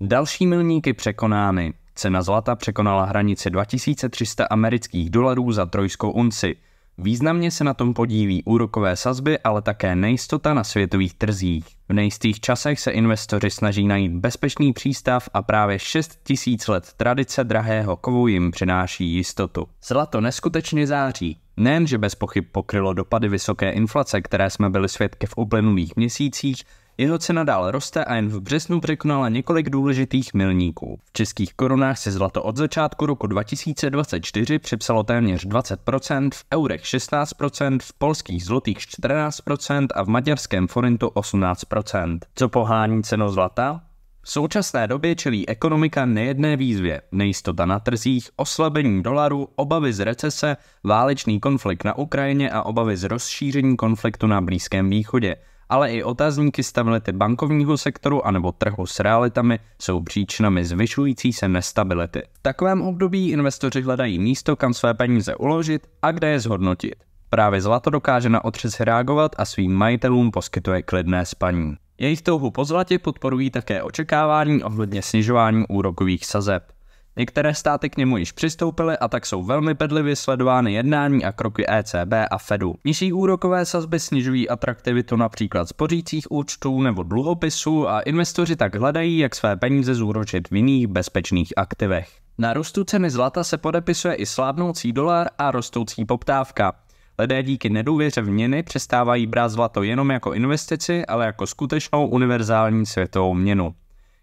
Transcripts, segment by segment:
Další milníky překonány. Cena zlata překonala hranici 2300 amerických dolarů za trojskou unci. Významně se na tom podíví úrokové sazby, ale také nejistota na světových trzích. V nejistých časech se investoři snaží najít bezpečný přístav a právě 6000 tisíc let tradice drahého kovu jim přináší jistotu. Zlato neskutečně září. Nejenže bez pochyb pokrylo dopady vysoké inflace, které jsme byli svědky v uplynulých měsících, jeho cena dál roste a jen v březnu překonala několik důležitých milníků. V českých korunách se zlato od začátku roku 2024 přepsalo téměř 20%, v eurech 16%, v polských zlotých 14% a v maďarském forintu 18%. Co pohání cenu zlata? V současné době čelí ekonomika nejedné výzvě, nejistota na trzích, oslabení dolaru, obavy z recese, válečný konflikt na Ukrajině a obavy z rozšíření konfliktu na Blízkém východě ale i otázníky stability bankovního sektoru anebo trhu s realitami jsou příčinami zvyšující se nestability. V takovém období investoři hledají místo, kam své peníze uložit a kde je zhodnotit. Právě zlato dokáže na otřes reagovat a svým majitelům poskytuje klidné spaní. Jejich touhu po zlatě podporují také očekávání ohledně snižování úrokových sazeb. Některé státy k němu již přistoupily a tak jsou velmi bedlivě sledovány jednání a kroky ECB a Fedu. Nižší úrokové sazby snižují atraktivitu například spořících účtů nebo dluhopisů a investoři tak hledají, jak své peníze zúročit v jiných bezpečných aktivech. Na růstu ceny zlata se podepisuje i slábnoucí dolar a rostoucí poptávka. Lidé díky nedůvěře v měny přestávají brát zlato jenom jako investici, ale jako skutečnou univerzální světovou měnu.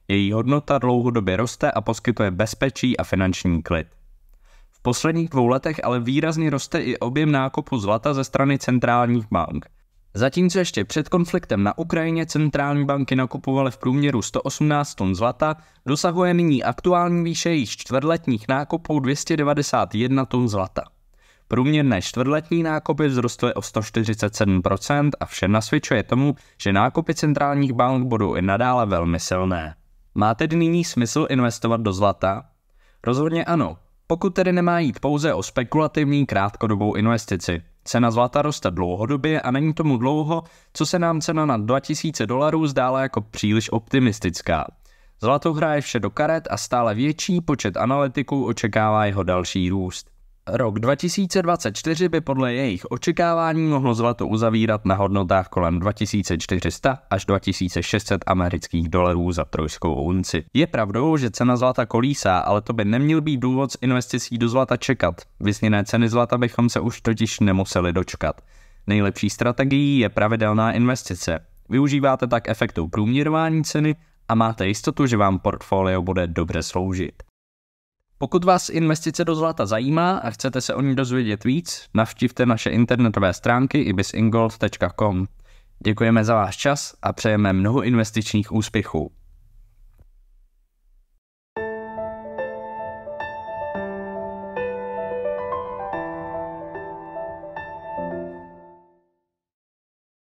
Její hodnota dlouhodobě roste a poskytuje bezpečí a finanční klid. V posledních dvou letech ale výrazně roste i objem nákupu zlata ze strany centrálních bank. Zatímco ještě před konfliktem na Ukrajině centrální banky nakupovaly v průměru 118 tun zlata, dosahuje nyní aktuální výše již čtvrtletních nákupů 291 tun zlata. Průměrné čtvrtletní nákupy vzrostly o 147% a vše nasvědčuje tomu, že nákupy centrálních bank budou i nadále velmi silné. Má tedy nyní smysl investovat do zlata? Rozhodně ano, pokud tedy nemá jít pouze o spekulativní krátkodobou investici. Cena zlata roste dlouhodobě a není tomu dlouho, co se nám cena na 2000 dolarů zdála jako příliš optimistická. Zlato hraje vše do karet a stále větší počet analytiků očekává jeho další růst. Rok 2024 by podle jejich očekávání mohlo zlato uzavírat na hodnotách kolem 2400 až 2600 amerických dolarů za trojskou unci. Je pravdou, že cena zlata kolísá, ale to by neměl být důvod z investicí do zlata čekat. Vysněné ceny zlata bychom se už totiž nemuseli dočkat. Nejlepší strategií je pravidelná investice. Využíváte tak efektu průměrování ceny a máte jistotu, že vám portfolio bude dobře sloužit. Pokud vás investice do zlata zajímá a chcete se o ní dozvědět víc, navštivte naše internetové stránky ibisingold.com. Děkujeme za váš čas a přejeme mnoho investičních úspěchů.